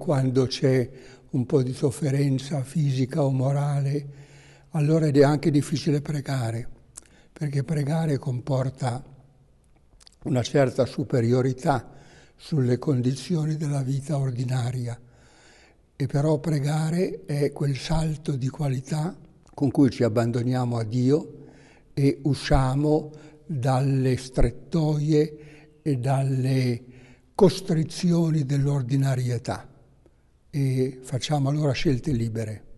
quando c'è un po' di sofferenza fisica o morale, allora è anche difficile pregare, perché pregare comporta una certa superiorità sulle condizioni della vita ordinaria. E però pregare è quel salto di qualità con cui ci abbandoniamo a Dio e usciamo dalle strettoie e dalle costrizioni dell'ordinarietà e facciamo allora scelte libere.